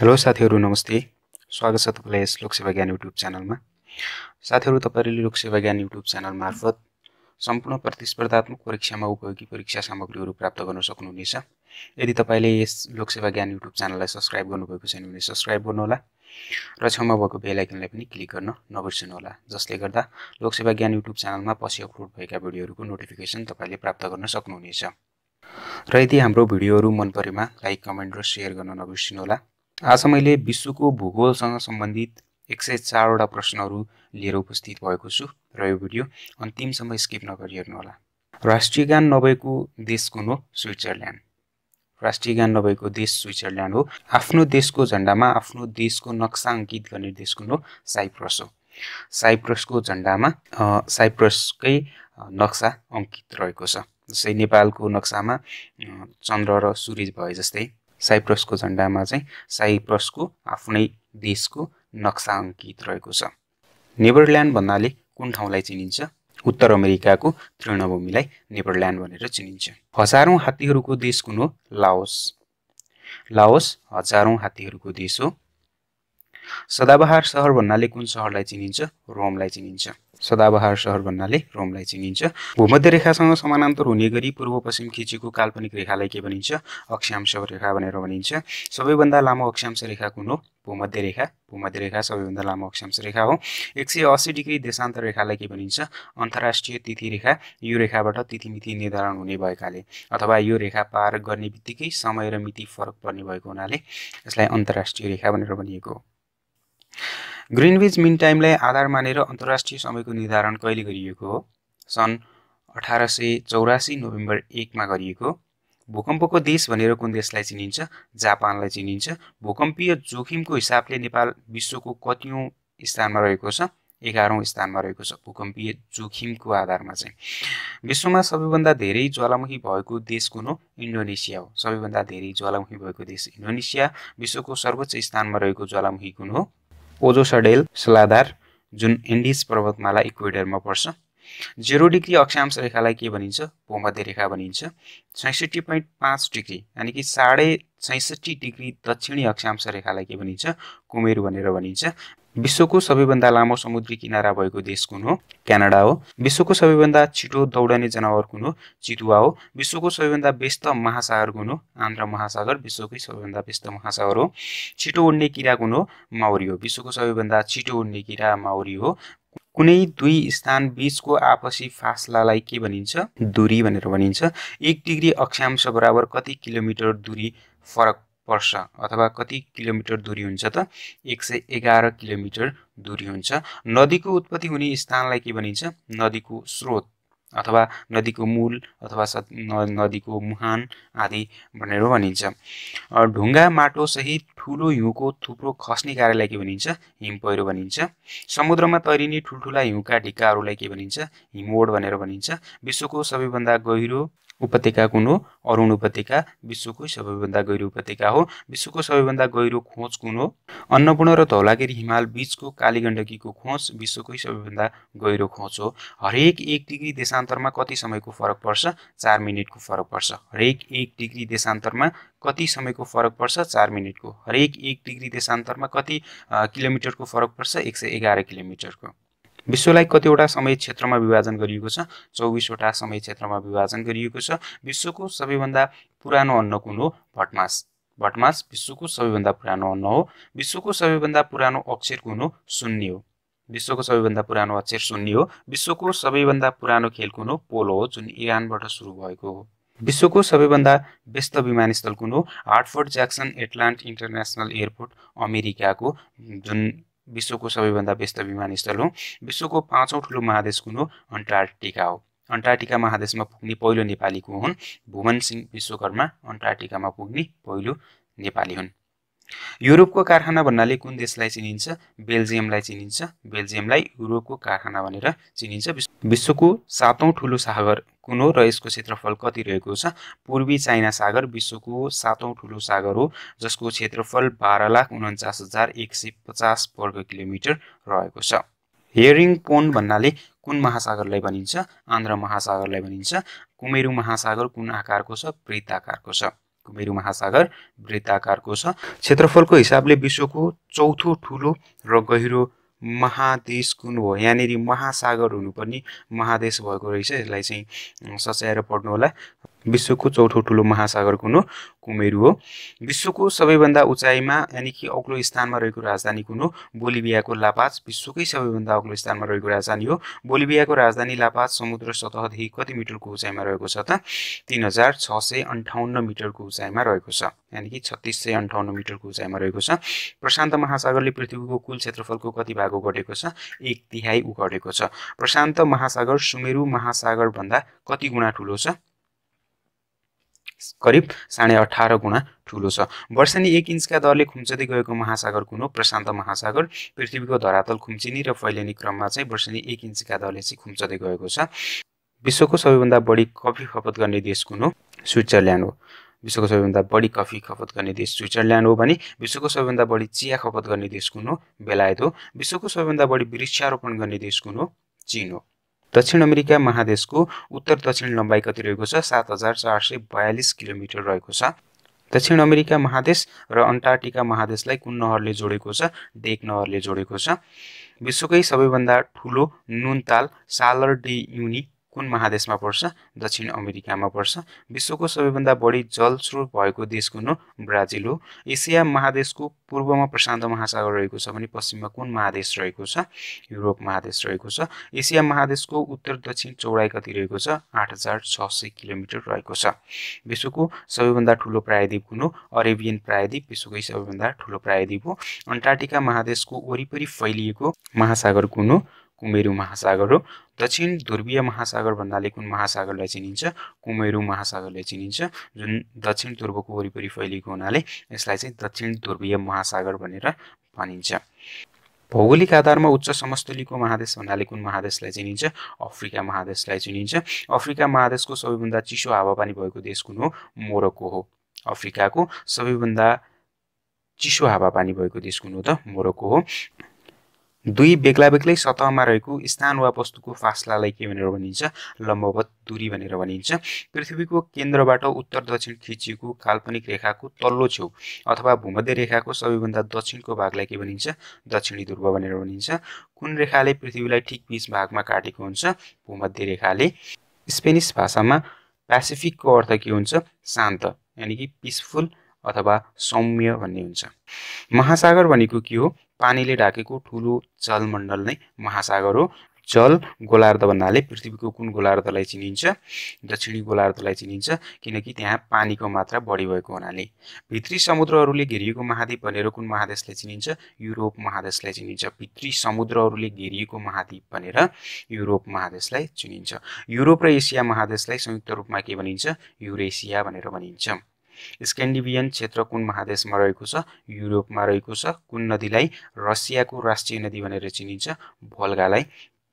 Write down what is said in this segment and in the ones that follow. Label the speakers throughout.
Speaker 1: hello साथीहरू नमस्ते स्वागत छ तपाईँलाई यस लोकसेवा ज्ञान युट्युब च्यानलमा साथीहरू तपाईँहरूले लोकसेवा ज्ञान युट्युब च्यानल मार्फत सम्पूर्ण प्रतिस्पर्धात्मक परीक्षामा उपयोगी परीक्षा सामग्रीहरू प्राप्त गर्न सक्नुहुनेछ यदि तपाईँले यस लोकसेवा ज्ञान युट्युब च्यानललाई सब्सक्राइब गर्नुभएको छैन भने सब्सक्राइब गर्नुहोला र छेउमा भएको बेलायकनलाई पनि क्लिक गर्न नबिर्सनुहोला जसले गर्दा लोकसेवा ज्ञान युट्युब च्यानलमा पछि अपलोड भएका भिडियोहरूको नोटिफिकेसन तपाईँले प्राप्त गर्न सक्नुहुनेछ र यदि हाम्रो भिडियोहरू मन परेमा लाइक कमेन्ट र सेयर गर्न नबिर्सिनुहोला आज मैले विश्वको भूगोलसँग सम्बन्धित एक सय चारवटा प्रश्नहरू लिएर उपस्थित भएको छु र यो भिडियो अन्तिमसम्म स्किप नगरी हेर्नुहोला राष्ट्रिय गान नभएको देश कुन हो स्विजरल्यान्ड राष्ट्रिय गान नभएको देश स्विजरल्यान्ड हो आफ्नो देशको झन्डामा आफ्नो देशको नक्सा अङ्कित गर्ने देश कुन हो साइप्रस हो साइप्रसको झन्डामा साइप्रसकै नक्सा अङ्कित रहेको छ जस्तै नेपालको नक्सामा चन्द्र र सूर्य भए जस्तै साइप्रसको झन्डामा चाहिँ साइप्रसको आफ्नै देशको नक्सा अङ्कित रहेको छ नेबरल्यान्ड भन्नाले कुन ठाउँलाई चिनिन्छ उत्तर अमेरिकाको तृणभूमिलाई नेबरल्यान्ड भनेर चिनिन्छ हजारौँ हात्तीहरूको देश कुन हो लाओस लाओस हजारौँ हात्तीहरूको देश हो सदाबहार सहर भन्नाले कुन सहरलाई चिनिन्छ रोमलाई चिनिन्छ सदाबहार सहर भन्नाले रोमलाई चिनिन्छ भूमध्य रेखासँग समानान्तर हुने गरी पूर्व पश्चिम खिचीको काल्पनिक रेखालाई के भनिन्छ अक्षांश रेखा भनेर भनिन्छ सबैभन्दा लामो अक्षांश रेखा कुन हो भूमध्य रेखा भूमध्य रेखा सबैभन्दा लामो अक्षांश रेखा हो एक सय अस्सी डिग्री देशान्तर रेखालाई के भनिन्छ अन्तर्राष्ट्रिय तिथि रेखा यो रेखाबाट तिथिमिति निर्धारण हुने भएकाले अथवा यो रेखा पार गर्ने बित्तिकै समय र मिति फरक पर्ने भएको हुनाले यसलाई अन्तर्राष्ट्रिय रेखा भनेर भनिएको हो ग्रिनविज मिन टाइमलाई आधार मानेर अन्तर्राष्ट्रिय समयको निर्धारण कहिले गरिएको हो सन् अठार सय चौरासी नोभेम्बर एकमा गरिएको भूकम्पको देश भनेर कुन देशलाई चिनिन्छ जापानलाई चिनिन्छ भूकम्पीय जोखिमको हिसाबले नेपाल विश्वको कतियौँ स्थानमा रहेको छ एघारौँ स्थानमा रहेको छ भूकम्पीय जोखिमको आधारमा चाहिँ विश्वमा सबैभन्दा धेरै ज्वालामुखी भएको देश कुन हो इन्डोनेसिया हो सबैभन्दा धेरै ज्वालामुखी भएको देश इन्डोनेसिया विश्वको सर्वोच्च स्थानमा रहेको ज्वालामुखी कुन हो ओजोसडेल सलादार जुन इन्डिज पर्वतमाला इक्वेडरमा पर्छ जेरो डिग्री अक्षांश रेखालाई के भनिन्छ भूमध्य रेखा भनिन्छ छैसठी पोइन्ट पाँच डिग्री यानि कि साढे छैसठी डिग्री दक्षिणी अक्षांश रेखालाई के भनिन्छ कुमेर भनेर भनिन्छ विश्वको सबैभन्दा लामो समुद्री किनारा भएको देश कुन हो क्यानाडा हो विश्वको सबैभन्दा छिटो दौडने जनावर कुन हो चितुवा हो विश्वको सबैभन्दा व्यस्त महासागर कुन हो आन्ध्र महासागर विश्वकै सबैभन्दा व्यस्त महासागर हो छिटो उड्ने किरा कुन हो माउरी हो विश्वको सबैभन्दा छिटो उड्ने किरा माउरी हो कुनै दुई स्थान बिचको आपसी फासलालाई के भनिन्छ दूरी भनेर भनिन्छ एक डिग्री अक्षांश बराबर कति किलोमिटर दूरी फरक पर्छ अथवा कति किलोमिटर दूरी हुन्छ त एक सय एघार किलोमिटर दूरी हुन्छ नदीको उत्पत्ति हुने स्थानलाई के भनिन्छ नदीको स्रोत अथवा नदीको मूल अथवा नदीको मुहान आदि भनेर भनिन्छ ढुङ्गा माटो सहित ठुलो हिउँको थुप्रो खस्ने कार्यलाई के भनिन्छ हिम पहिरो भनिन्छ समुद्रमा तैरिने ठुल्ठुला हिउँका ढिक्काहरूलाई के भनिन्छ हिमोड भनेर भनिन्छ विश्वको सबैभन्दा गहिरो उपत्यका कुन हो अरुण उपत्यका विश्वको सबैभन्दा गहिरो उपत्यका हो विश्वको सबैभन्दा गहिरो खोज कुन हो अन्नपूर्ण र धौलागिरी हिमाल बीचको कालीगण्डकीको खोज विश्वकै सबैभन्दा गहिरो खोज हो हरेक एक डिग्री देशान्तरमा कति समयको फरक पर्छ चार मिनटको फरक पर्छ हरेक एक डिग्री देशान्तरमा कति समयको फरक पर्छ चार मिनटको हरेक एक डिग्री देशान्तरमा कति किलोमिटरको फरक पर्छ एक सय एघार किलोमिटरको विश्वलाई कतिवटा समय क्षेत्रमा विभाजन गरिएको छ चौबिसवटा समय क्षेत्रमा विभाजन गरिएको छ विश्वको सबैभन्दा पुरानो अन्न कुन हो भटमास भटमास विश्वको सबैभन्दा पुरानो अन्न हो विश्वको सबैभन्दा पुरानो अक्षर कुन हो शून्य हो विश्वको सबैभन्दा पुरानो अक्षर शून्य हो विश्वको सबैभन्दा पुरानो खेल कुन हो पोलो हो जुन इरानबाट सुरु भएको हो विश्वको सबैभन्दा व्यस्त विमानस्थल कुन हो Hartford Jackson Atlanta International Airport अमेरिकाको जुन विश्वको सबैभन्दा व्यस्त विमानस्थल हो विश्वको पाँचौँ ठुलो महादेश कुन हो अन्टार्क्टिका हो अन्टार्क्टिका महादेशमा पुग्ने पहिलो नेपाली को हुन् भुवन सिंह विश्वकर्मा अन्टार्क्टिकामा पुग्ने पहिलो नेपाली हुन् युरोपको कारखाना भन्नाले कुन देशलाई चिनिन्छ बेल्जियमलाई चिनिन्छ बेल्जियमलाई युरोपको कारखाना भनेर चिनिन्छ विश्वको सातौँ ठुलो सागर कुन हो र यसको क्षेत्रफल कति रहेको छ पूर्वी चाइना सागर विश्वको सातौँ ठुलो सागर हो जसको क्षेत्रफल बाह्र लाख उन्चास हजार एक सय पचास वर्ग किलोमिटर रहेको छ हेरिङ पोन भन्नाले कुन महासागरलाई भनिन्छ आन्ध्र महासागरलाई भनिन्छ कुमेरु महासागर कुन आकारको छ आकारको छ कुमेरु महासागर आकारको छ क्षेत्रफलको हिसाबले विश्वको चौथो ठुलो र गहिरो महादेश कुन हो यहाँनिर महासागर हुनुपर्ने महादेश भएको रहेछ यसलाई चाहिँ सच्याएर पढ्नु होला विश्वको चौथो ठुलो महासागर कुन हो कुमेरु हो विश्वको सबैभन्दा उचाइमा यानि कि अग्लो स्थानमा रहेको राजधानी कुन हो बोलिभियाको लापाज विश्वकै सबैभन्दा अग्लो स्थानमा रहेको राजधानी हो बोलिभियाको राजधानी लापाज समुद्र सतहदेखि कति मिटरको उचाइमा रहेको छ त तिन हजार छ सय अन्ठाउन्न मिटरको उचाइमा रहेको छ यानि कि छत्तिस सय अन्ठाउन्न मिटरको उचाइमा रहेको छ प्रशान्त महासागरले पृथ्वीको कुल क्षेत्रफलको कति भाग उघटेको छ एक तिहाई उघटेको छ प्रशान्त महासागर सुमेरु महासागरभन्दा कति गुणा ठुलो छ करिब साढे अठार गुणा ठुलो छ वर्षानी एक इन्चका दरले खुम्चदै गएको महासागर कुन हो प्रशान्त महासागर पृथ्वीको धरातल खुम्चिनी र फैलिने क्रममा चाहिँ वर्षानी एक इन्चका दरले चाहिँ खुम्चदै गएको छ विश्वको सबैभन्दा बढी कफी खपत गर्ने देश कुन हो स्विजरल्यान्ड हो विश्वको सबैभन्दा बढी कफी खपत गर्ने देश स्विजरल्यान्ड हो भने विश्वको सबैभन्दा बढी चिया खपत गर्ने देश कुन हो बेलायत हो विश्वको सबैभन्दा बढी वृक्षारोपण गर्ने देश कुन हो चिन हो दक्षिण अमेरिका महादेशको उत्तर दक्षिण लम्बाइ कति रहेको छ सात हजार चार सय बयालिस किलोमिटर रहेको छ दक्षिण अमेरिका महादेश र अन्टार्क्टिका महादेशलाई कुन नहरले जोडेको छ डेक नहरले जोडेको छ विश्वकै सबैभन्दा ठुलो नुनताल सालर डी युनी कुन महादेशमा पर्छ दक्षिण अमेरिकामा पर्छ विश्वको सबैभन्दा बढी जल स्रोत भएको देश कुन हो ब्राजिल हो एसिया महादेशको पूर्वमा प्रशान्त महासागर रहेको छ भने पश्चिममा कुन महादेश रहेको छ युरोप महादेश रहेको छ एसिया महादेशको उत्तर दक्षिण चौडाइ कति रहेको छ आठ हजार छ सय किलोमिटर रहेको छ विश्वको सबैभन्दा ठुलो प्रायद्वीप कुन हो अरेबियन प्रायद्वीप विश्वकै सबैभन्दा ठुलो प्रायद्वीप हो अन्टार्क्टिका महादेशको वरिपरि फैलिएको महासागर कुन हो कुमेरु महासागर हो दक्षिण ध्रुवीय महासागर भन्नाले कुन महासागरलाई चिनिन्छ कुमेरु महासागरलाई चिनिन्छ जुन दक्षिण ध्रुवको वरिपरि फैलिएको हुनाले यसलाई चाहिँ दक्षिण ध्रुवीय महासागर भनेर भनिन्छ भौगोलिक आधारमा उच्च समस्थलीको महादेश भन्नाले कुन महादेशलाई चिनिन्छ अफ्रिका महादेशलाई चिनिन्छ अफ्रिका महादेशको सबैभन्दा चिसो हावापानी भएको देश कुन हो मोरक्को हो अफ्रिकाको सबैभन्दा चिसो हावापानी भएको देश कुन हो त मोरक्को हो दुई बेग्ला बेग्लै सतहमा रहेको स्थान वा वस्तुको फासलालाई के भनेर भनिन्छ लम्बवत दूरी भनेर भनिन्छ पृथ्वीको केन्द्रबाट उत्तर दक्षिण खिचिएको काल्पनिक रेखाको तल्लो छेउ अथवा भूमध्य रेखाको सबैभन्दा दक्षिणको भागलाई के भनिन्छ दक्षिणी ध्रुव भनेर भनिन्छ कुन रेखाले पृथ्वीलाई ठिक बिच भागमा काटेको हुन्छ भूमध्य रेखाले स्पेनिस भाषामा पेसिफिकको अर्थ के हुन्छ शान्त यानि कि पिसफुल अथवा सौम्य भन्ने हुन्छ महासागर भनेको के हो पानीले ढाकेको ठुलो जलमण्डल नै महासागर हो जल गोलार्ध भन्नाले पृथ्वीको कुन गोलार्धलाई चिनिन्छ दक्षिणी गोलार्धलाई चिनिन्छ किनकि त्यहाँ पानीको मात्रा बढी भएको हुनाले भित्री समुद्रहरूले घेरिएको महाद्वीप भनेर कुन महादेशलाई चिनिन्छ युरोप महादेशलाई चिनिन्छ भित्री समुद्रहरूले घेरिएको महाद्वीप भनेर युरोप महादेशलाई चिनिन्छ युरोप र एसिया महादेशलाई संयुक्त रूपमा के भनिन्छ युरेसिया भनेर भनिन्छ स्क्यान्डिभियन क्षेत्र कुन महादेशमा रहेको छ युरोपमा रहेको छ कुन नदीलाई रसियाको राष्ट्रिय नदी भनेर चिनिन्छ भोल्गालाई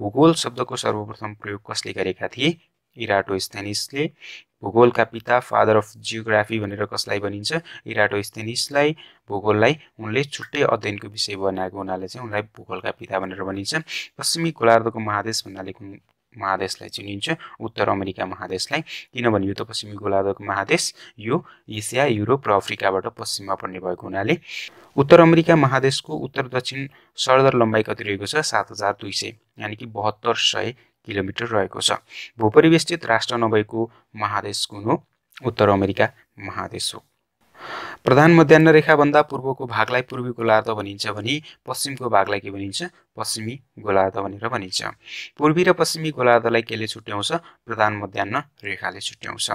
Speaker 1: भूगोल शब्दको सर्वप्रथम प्रयोग कसले गरेका थिए इराटो स्थानिसले भूगोलका पिता फादर अफ जियोग्राफी भनेर कसलाई भनिन्छ इराटो स्थानिसलाई भूगोललाई उनले छुट्टै अध्ययनको विषय बनाएको हुनाले चाहिँ उनलाई भूगोलका पिता भनेर भनिन्छ पश्चिमी गोलार्धको महादेश भन्नाले कुन महादेशलाई चिनिन्छ उत्तर अमेरिका महादेशलाई किनभने यो त पश्चिमी गोलार्धको महादेश यो एसिया युरोप र अफ्रिकाबाट पश्चिममा पर्ने भएको हुनाले उत्तर अमेरिका महादेशको उत्तर दक्षिण सरदर लम्बाइ कति रहेको छ सात हजार दुई सय यानि कि बहत्तर सय किलोमिटर रहेको छ भूपरिवेष्टित राष्ट्र नभएको महादेश कुन हो उत्तर अमेरिका महादेश हो प्रधान मध्यान्न रेखाभन्दा पूर्वको भागलाई पूर्वी गोलार्ध भनिन्छ भने पश्चिमको भागलाई के भनिन्छ पश्चिमी गोलार्ध भनेर भनिन्छ पूर्वी र पश्चिमी गोलार्धलाई केले छुट्याउँछ प्रधान मध्यान्न रेखाले छुट्याउँछ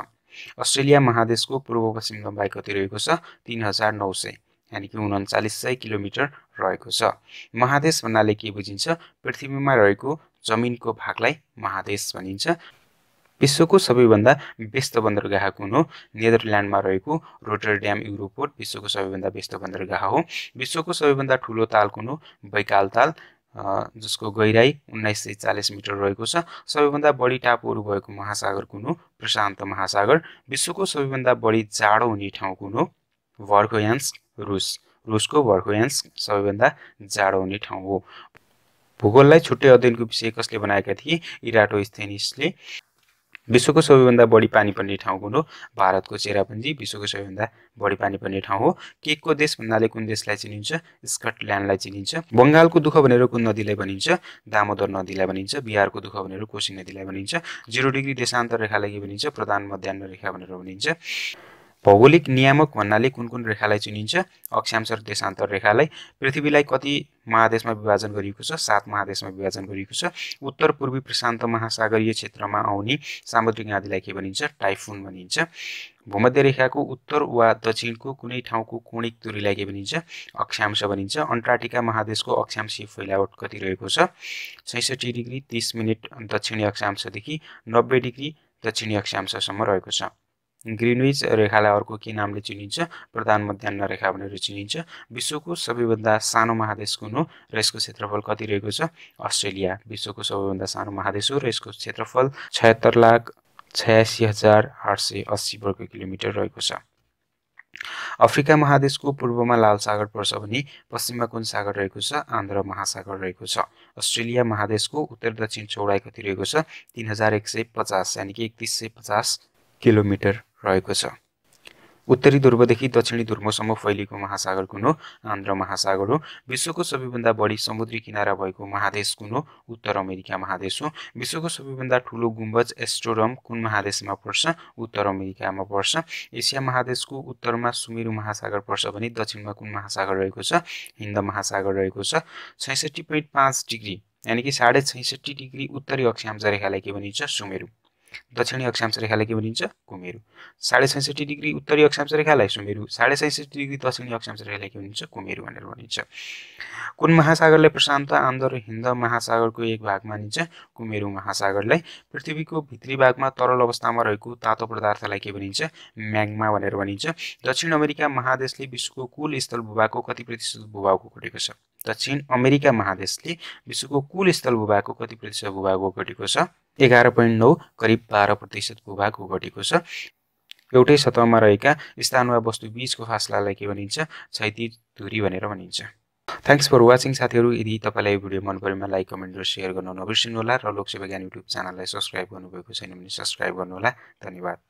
Speaker 1: अस्ट्रेलिया महादेशको पूर्व पश्चिम लम्बाई कति रहेको छ तिन हजार नौ सय यानि कि उन्चालिस सय किलोमिटर रहेको छ महादेश भन्नाले के बुझिन्छ पृथ्वीमा रहेको जमिनको भागलाई महादेश भनिन्छ विश्वको सबैभन्दा व्यस्त बन्दरगाह कुन हो नेदरल्यान्डमा रहेको रोटर ड्याम युरोपोर्ट विश्वको सबैभन्दा व्यस्त बन्दरगाह हो विश्वको सबैभन्दा ठुलो ताल कुन हो बैकाल ताल जसको गहिराई उन्नाइस सय चालिस मिटर रहेको छ सबैभन्दा बढी टापुहरू भएको महासागर कुन हो प्रशान्त महासागर विश्वको सबैभन्दा बढी जाडो हुने ठाउँ कुन हो भर्खोयान्स रुस रुसको भर्खोयान्स सबैभन्दा जाडो हुने ठाउँ हो भूगोललाई छुट्टै अध्ययनको विषय कसले बनाएका थिए इराटो स्थेनिसले विश्वको सबैभन्दा बढी पानी पर्ने ठाउँ कुन हो भारतको चेरापुन्जी विश्वको सबैभन्दा बढी पानी पर्ने ठाउँ हो केकको देश भन्नाले कुन देशलाई चिनिन्छ स्कटल्यान्डलाई चिनिन्छ बङ्गालको दुःख भनेर कुन नदीलाई भनिन्छ दामोदर नदीलाई भनिन्छ बिहारको दुःख भनेर कोसी नदीलाई भनिन्छ जिरो डिग्री देशान्तर रेखालाई के भनिन्छ प्रधान मध्यान्न रेखा भनेर भनिन्छ भौगोलिक नियामक भन्नाले कुन कुन रेखालाई चिनिन्छ अक्षांश र देशान्तर रेखालाई पृथ्वीलाई कति महादेशमा विभाजन गरिएको छ सात महादेशमा विभाजन गरिएको छ उत्तर पूर्वी प्रशान्त महासागरीय क्षेत्रमा आउने सामुद्रिक आदिलाई के भनिन्छ टाइफुन भनिन्छ भूमध्य रेखाको उत्तर वा दक्षिणको कुनै ठाउँको कोणिक दूरीलाई के भनिन्छ अक्षांश भनिन्छ अन्टार्टिका महादेशको अक्षांशीय फैलावट कति रहेको छ छैसठी डिग्री तिस मिनट दक्षिणी अक्षांशदेखि नब्बे डिग्री दक्षिणी अक्षांशसम्म रहेको छ ग्रिनविच रेखालाई अर्को के नामले चिनिन्छ प्रधान मध्यान्न रेखा भनेर चिनिन्छ विश्वको सबैभन्दा सानो महादेश कुन हो र यसको क्षेत्रफल कति रहेको छ अस्ट्रेलिया विश्वको सबैभन्दा सानो महादेश हो र यसको क्षेत्रफल छयत्तर लाख छयासी हजार आठ सय अस्सी वर्ग किलोमिटर रहेको छ अफ्रिका महादेशको पूर्वमा लाल सागर पर्छ भने पश्चिममा कुन सागर रहेको छ आन्ध्र महासागर रहेको छ अस्ट्रेलिया महादेशको उत्तर दक्षिण चौडाइ कति रहेको छ तिन हजार एक सय पचास यानि कि एकतिस सय पचास किलोमिटर रहेको छ उत्तरी ध्रुवदेखि दक्षिणी ध्रुवसम्म फैलिएको महासागर कुन हो आन्ध्र महासागर हो विश्वको सबैभन्दा बढी समुद्री किनारा भएको महादेश कुन हो उत्तर अमेरिका महादेश हो विश्वको सबैभन्दा ठुलो गुम्बज एस्ट्रोरम कुन महादेशमा पर्छ उत्तर अमेरिकामा पर्छ एसिया महादेशको उत्तरमा सुमेरु महासागर पर्छ भने दक्षिणमा कुन महासागर रहेको छ हिन्द महासागर रहेको छ छैसठी पोइन्ट पाँच डिग्री यानि कि साढे छैसठी डिग्री उत्तरी अक्षांश रेखालाई के भनिन्छ सुमेरु दक्षिणी अक्षांश रेखालाई के भनिन्छ कुमेरु साढे सैसठी डिग्री उत्तरी अक्षांश रेखालाई सुमेरु साढे सैसठी डिग्री दक्षिणी अक्षांश रेखालाई के भनिन्छ कुमेरु भनेर भनिन्छ कुन महासागरलाई प्रशान्त आन्ध्र र हिन्द महासागरको एक भाग मानिन्छ कुमेरु महासागरलाई पृथ्वीको भित्री भागमा तरल अवस्थामा रहेको तातो पदार्थलाई के भनिन्छ म्याङमा भनेर भनिन्छ दक्षिण अमेरिका महादेशले विश्वको कुल स्थल भूभागको कति प्रतिशत भूभागको घटेको छ दक्षिण अमेरिका महादेशले विश्वको कुल स्थल भूभागको कति प्रतिशत भूभागको ओगटेको छ एघार पोइन्ट नौ करिब बाह्र प्रतिशत भाग ओगटेको छ एउटै सतहमा रहेका स्थान वा वस्तु बिचको फासलालाई के भनिन्छ क्षति धुरी भनेर भनिन्छ थ्याङ्क्स फर वाचिङ साथीहरू यदि तपाईँलाई यो भिडियो मन परेमा लाइक कमेन्ट र सेयर गर्न नबिर्सिनुहोला र लोकसेवा ज्ञान युट्युब च्यानललाई सब्सक्राइब गर्नुभएको छैन भने सब्सक्राइब गर्नुहोला धन्यवाद